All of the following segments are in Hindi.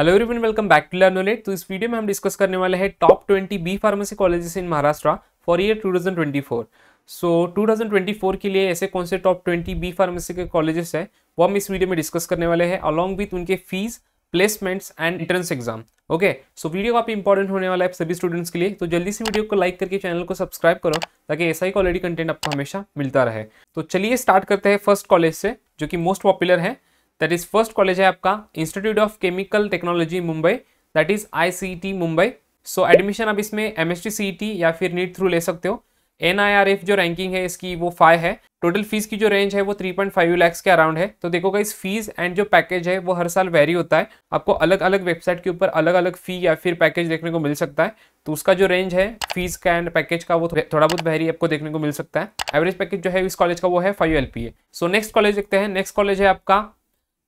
hello everyone welcome back to Learnolate तो इस वीडियो में हम डिस्कस करने वाले हैं top 20 B pharmacy colleges in Maharashtra for year 2024 so so, 2024 के लिए ऐसे कौन से टॉप 20 बी फार्मेसी के कॉलेजेस हैं वो हम इस वीडियो में डिस्कस करने वाले हैं अलॉन्ग विथ उनके fees placements and entrance exam okay so video काफी इंपॉर्टेंट होने वाला है सभी स्टूडेंट्स के लिए तो जल्दी से वीडियो को लाइक करके चैनल को सब्सक्राइब करो ताकि ऐसा ही क्वालिटी कंटेंट आपको हमेशा मिलता रहे तो चलिए स्टार्ट करते हैं फर्स्ट कॉलेज से जो कि मोस्ट पॉपुलर है दैट इज फर्स्ट कॉलेज है आपका institute of chemical technology Mumbai that is I Mumbai so admission आप इसमें एम एस या फिर नीट थ्रू ले सकते हो एन जो रैंकिंग है इसकी वो फाइव है टोटल फीस की जो रेंज है वो 3.5 लैक्स के अराउंड है तो देखोगा इस फीस एंड जो पैकेज है वो हर साल वेरी होता है आपको अलग अलग वेबसाइट के ऊपर अलग अलग फी या फिर पैकेज देखने को मिल सकता है तो उसका जो रेंज है फीस का एंड पैकेज का वो थोड़ा बहुत वेरी आपको देखने को मिल सकता है एवरेज पैकेज जो है इस कॉलेज का वो है five L so next college देखते हैं नेक्स्ट कॉलेज है आपका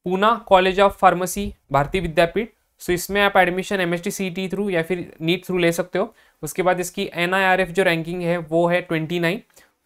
पूना कॉलेज ऑफ फार्मेसी भारतीय विद्यापीठ सो इसमें आप admission M S T C T through या फिर नीट थ्रू ले सकते हो उसके बाद इसकी एन आई आर एफ जो रैंकिंग है वो है twenty nine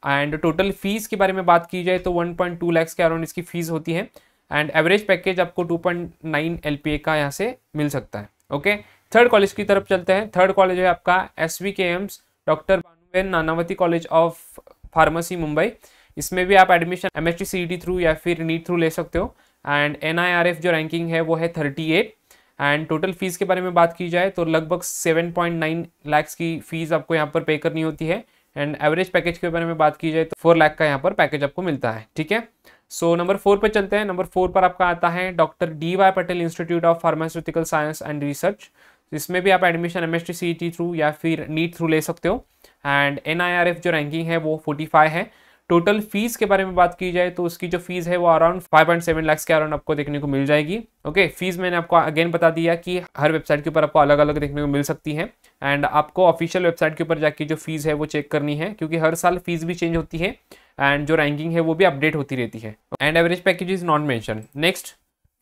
and total fees के बारे में बात की जाए तो वन पॉइंट टू लैक्स के अराउंड इसकी फीस होती है एंड एवरेज पैकेज आपको two point nine L P A का यहाँ से मिल सकता है ओके थर्ड कॉलेज की तरफ चलते हैं थर्ड कॉलेज है आपका S V K M's doctor Bhanuben Nanavati college of pharmacy Mumbai इसमें भी आप admission M S T C T through या फिर नीट थ्रू ले सकते हो एंड एन जो रैंकिंग है वो है thirty eight and total fees के बारे में बात की जाए तो लगभग 7.9 लैक्स की फीस आपको यहाँ पर पे करनी होती है एंड एवरेज पैकेज के बारे में बात की जाए तो फोर लाख का यहाँ पर पैकेज आपको मिलता है ठीक है सो नंबर फोर पर चलते हैं नंबर फोर पर आपका आता है doctor D Y Patel institute of pharmaceutical science and research इसमें भी आप admission M S T through या फिर नीट थ्रू ले सकते हो एंड एन जो रैंकिंग है वो फोर्टी है टोटल फीस के बारे में बात की जाए तो उसकी जो फीस है वो अराउंड 5.7 लैक्स के अराउंड आपको देखने को मिल जाएगी ओके फीस मैंने आपको अगेन बता दिया कि हर वेबसाइट के ऊपर आपको अलग अलग देखने को मिल सकती है एंड आपको ऑफिशियल वेबसाइट के ऊपर जाके जो फीस है वो चेक करनी है क्योंकि हर साल फीस भी चेंज होती है एंड जो रैंकिंग है वो भी अपडेट होती रहती है and average package is non mention next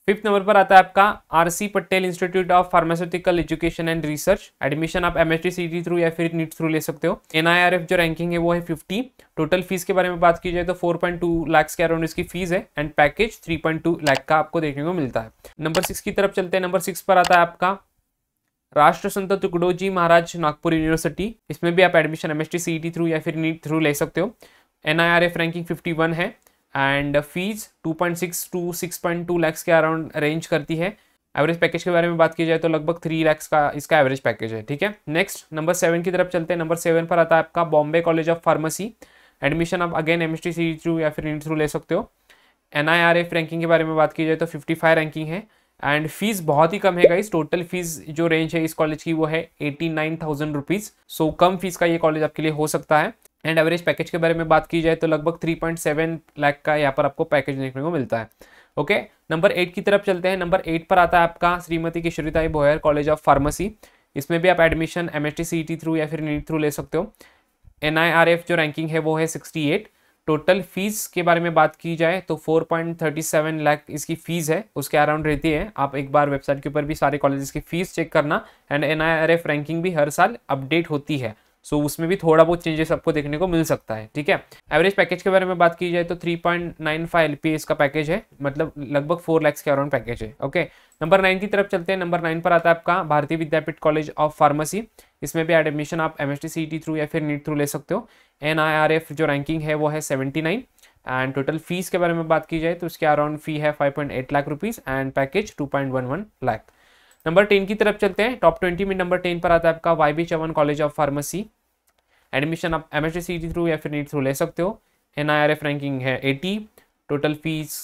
fifth number पर आता है आपका R C Patel institute of pharmaceutical education and research admission आप एम एस थ्रू या फिर नीट थ्रू ले सकते हो एनआईआरएफ जो रैंकिंग है वो है फिफ्टी टोटल फीस के बारे में बात की जाए तो फोर पॉइंट टू लैक्स के अराउंड इसकी फीस है and package three point two lakh का आपको देखने को मिलता है नंबर सिक्स की तरफ चलते हैं नंबर सिक्स पर आता है आपका राष्ट्र संत तुकडोजी महाराज नागपुर यूनिवर्सिटी इसमें भी आप एडमिशन एम एस थ्रू या फिर नीट थ्रू ले सकते हो एन रैंकिंग फिफ्टी है and fees 2.6 to two lakhs के अराउंड रेंज करती है एवरेज पैकेज के बारे में बात की जाए तो लगभग थ्री लैक्स का इसका एवरेज पैकेज है ठीक है नेक्स्ट नंबर सेवन की तरफ चलते हैं नंबर सेवन पर आता है आपका Bombay college of pharmacy admission आप again M S C through या फिर नीट थ्रू ले सकते हो N I R F ranking के बारे में बात की जाए तो फिफ्टी फाइव रैंकिंग है एंड फीस बहुत ही कम है गाइस टोटल फीस जो रेंज है इस कॉलेज की वो है eighty nine thousand rupees so कम फीस का ये कॉलेज आपके लिए हो सकता है एंड एवरेज पैकेज के बारे में बात की जाए तो लगभग 3.7 लाख का यहाँ पर आपको पैकेज देखने को मिलता है ओके नंबर एट की तरफ चलते हैं नंबर एट पर आता है आपका Shrimati Kishoritai Bhoyar college of pharmacy इसमें भी आप एडमिशन एम एस थ्रू या फिर नीट थ्रू ले सकते हो एन जो रैंकिंग है वो है सिक्सटी एट टोटल फीस के बारे में बात की जाए तो 4.37 लाख इसकी फीस है उसके अराउंड रहती है आप एक बार वेबसाइट के ऊपर भी सारे कॉलेजेस की फीस चेक करना एंड एन रैंकिंग भी हर साल अपडेट होती है सो so, उसमें भी थोड़ा बहुत चेंजेस आपको देखने को मिल सकता है ठीक है एवरेज पैकेज के बारे में बात की जाए तो 3.95 पॉइंट का पैकेज है मतलब लगभग फोर लैक्स के अराउंड पैकेज है ओके नंबर नाइन की तरफ चलते हैं नंबर नाइन पर आता है आपका Bharati Vidyapeeth college of pharmacy इसमें भी एडमिशन आप एम एस थ्रू या फिर नीट थ्रू ले सकते हो एन जो रैंकिंग है वो है सेवेंटी एंड टोटल फीस के बारे में बात की जाए तो उसके अराउंड फी है five point eight lakh rupees and package two point one one lakh number ten की तरफ चलते हैं टॉप ट्वेंटी में नंबर टेन पर आता है आपका Y B Chavan college of pharmacy admission आप एम एच सी थ्रू या फिर नीट थ्रू ले सकते हो N I R F ranking है eighty total fees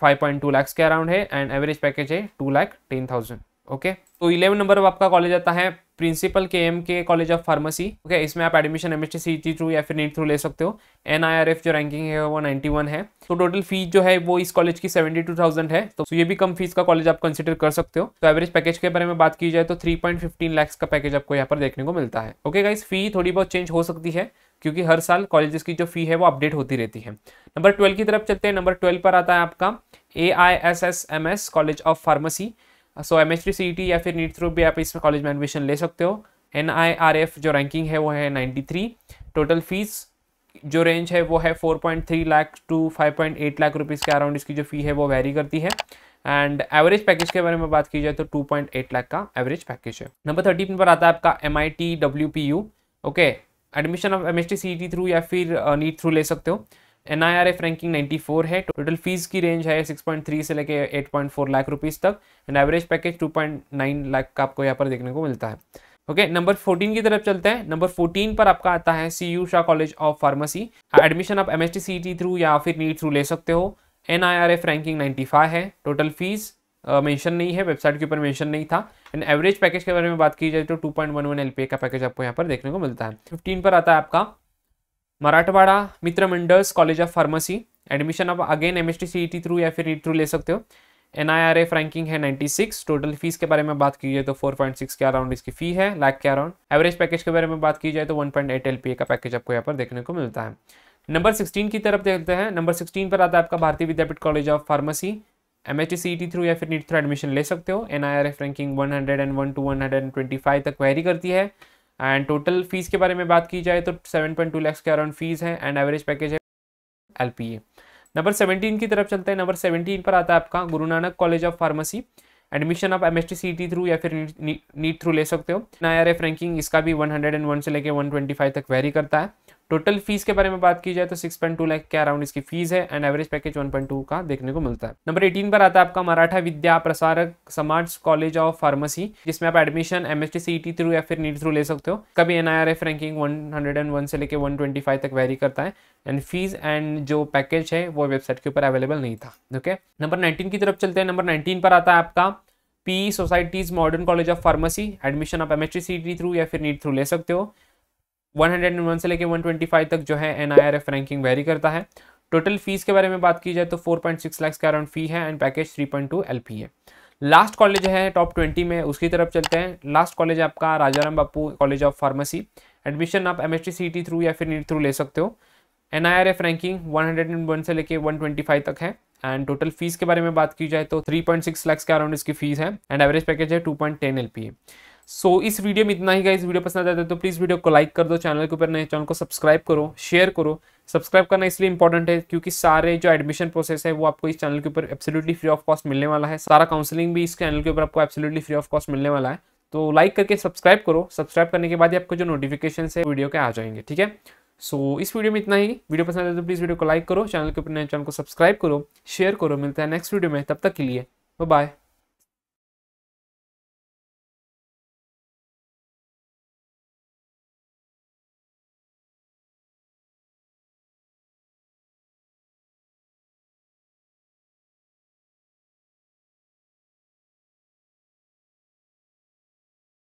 five point two lakhs के अराउंड है एंड एवरेज पैकेज है to lakh ten thousand okay तो इलेवन नंबर आपका कॉलेज आता है प्रिंसिपल के एम के कॉलेज ऑफ फार्मेसी ओके इसमें आप admission M S T through या फिर नीट थ्रू ले सकते हो एन आई आर एफ जो रैंकिंग है वो 91 है तो टोटल फीस जो है वो इस कॉलेज की 72,000 है तो ये भी कम फीस का कॉलेज आप कंसिडर कर सकते हो तो एवरेज पैकेज के बारे में बात की जाए तो 3.15 पॉइंट का पैकेज आपको यहाँ पर देखने को मिलता है ओके गाइज फी थोड़ी बहुत चेंज हो सकती है क्योंकि हर साल कॉलेजेस की जो फी है वो अपडेट होती रहती है नंबर ट्वेल्व की तरफ चलते हैं नंबर ट्वेल्व पर आता है आपका A I S S M S college of pharmacy so M H T या फिर नीट थ्रू भी आप इस कॉलेज में एडमिशन ले सकते हो एन आई आर एफ जो रैंकिंग है वो है नाइन्टी थ्री टोटल फीस जो रेंज है वो है four point three lakh to five point eight lakh rupees के अराउंड इसकी जो फी है वो वेरी करती है एंड एवरेज पैकेज के बारे में बात की जाए तो 2.8 लाख का एवरेज पैकेज है नंबर थर्टी पर आता है आपका M I T W P U okay admission of M S T C T through या फिर नीट uh, थ्रू ले सकते हो N I R F ranking 94 है टोटल फीस की रेंज है 6.3 से लेके 8.4 लाख रुपीस तक एंड एवरेज पैकेज 2.9 लाख का आपको यहाँ पर देखने को मिलता है ओके नंबर 14 की तरफ चलते हैं नंबर 14 पर आपका आता है C U Shah college of pharmacy admission आप M S T C T through या फिर नीट थ्रू ले सकते हो N I R F ranking five है टोटल फीस मेंशन नहीं है वेबसाइट के ऊपर मेंशन नहीं था एंड एवरेज पैकेज के बारे में बात की जाए तो 2.11 ए का पैकेज आपको यहाँ पर देखने को मिलता है 15 पर आता है आपका Marathwada Mitra Mandal's college of pharmacy admission आप again M S T C T through या फिर ई थ्रू ले सकते हो N I R F ranking है नाइन्टी सिक्स टोटल फीस के बारे में बात की जाए तो फोर पॉइंट सिक्स के अराउंड इसकी फी है लाख के अराउंड एवरेज पैकेज के बारे में बात की जाए तो one point eight L P A का पैकेज आपको यहाँ पर देखने को मिलता है नंबर सिक्सटीन की तरफ देखते हैं नंबर सिक्सटीन पर आता है आपका Bharati Vidyapeeth college of pharmacy M H C T through या फिर नीट थ्रू एडमिशन ले सकते हो N I R F ranking one hundred and one two one hundred and twenty five तक क्वेरी करती है एंड टोटल फीस के बारे में बात की जाए तो सेवन पॉइंट टू लैक्स के अराउंड फीस है एंड एवरेज पैकेज है एल नंबर सेवनटीन की तरफ चलते हैं नंबर सेवनटीन पर आता है आपका Guru Nanak college of pharmacy admission आप एम एस टी थ्रू या फिर नीट थ्रू ले सकते हो आर एफ रैंकिंग इसका भी 101 से लेके 125 तक वेरी करता है टोटल फीस के बारे में बात की जाए तो 6.2 लाख के अराउंड इसकी फीस है एंड एवरेज पैकेज 1.2 का देखने को मिलता है नंबर 18 पर आता है आपका मराठा विद्या प्रसारक समाज कॉलेज ऑफ फार्मेसी जिसमें आप एडमिशन एम एस थ्रू या फिर नीट थ्रू ले सकते हो कभी एन रैंकिंग वन से लेकर वन तक वेरी करता है एंड फीस एंड जो पैकेज है वो वेबसाइट के ऊपर अवेलेबल नहीं था ओके नंबर नाइनटीन की तरफ चलते हैं नंबर नाइनटीन पर आता है आपका P society's modern college of pharmacy admission आप एम थ्रू e या फिर नीट थ्रू ले सकते हो 101 से लेके 125 तक जो है एन रैंकिंग वेरी करता है टोटल फीस के बारे में बात की जाए तो 4.6 लैक्स का अराउंड फी है एंड पैकेज 3.2 एलपी है लास्ट कॉलेज है टॉप 20 में उसकी तरफ चलते हैं लास्ट कॉलेज आपका Rajaram Bapu college of pharmacy admission आप एम एस थ्रू या फिर नीट थ्रू ले सकते हो एन रैंकिंग वन से लेके वन तक है एंड टोटल फीस के बारे में बात की जाए तो 3.6 लाख के अराउंड इसकी फीस है एंड एवरेज पैकेज है टू पॉइंट है सो so, इस वीडियो में इतना ही गाइस वीडियो पसंद आता है तो प्लीज़ वीडियो को लाइक कर दो चैनल के ऊपर नए चैनल को सब्सक्राइब करो शेयर करो सब्सक्राइब करना इसलिए इंपॉर्टेंट है क्योंकि सारे जो एडमिशन प्रोसेस है वो आपको इस चैनल के ऊपर एब्सोल्युटली फ्री ऑफ कॉस्ट मिलने वाला है सारा काउंसलिंग भी इस चैनल के ऊपर आपको एब्सोल्युटली फ्री ऑफ कॉस्ट मिलने वाला है तो लाइक करके सब्सक्राइब करो सब्सक्राइब करने के बाद ही आपको जो नोटिफिकेशन है वीडियो के आ जाएंगे ठीक है सो इस वीडियो में इतना ही वीडियो पसंद आता है तो प्लीज़ वीडियो को लाइक करो चैनल के ऊपर नए चैनल को सब्सक्राइब करो शेयर करो मिलता है नेक्स्ट वीडियो में तब तक के लिए बाय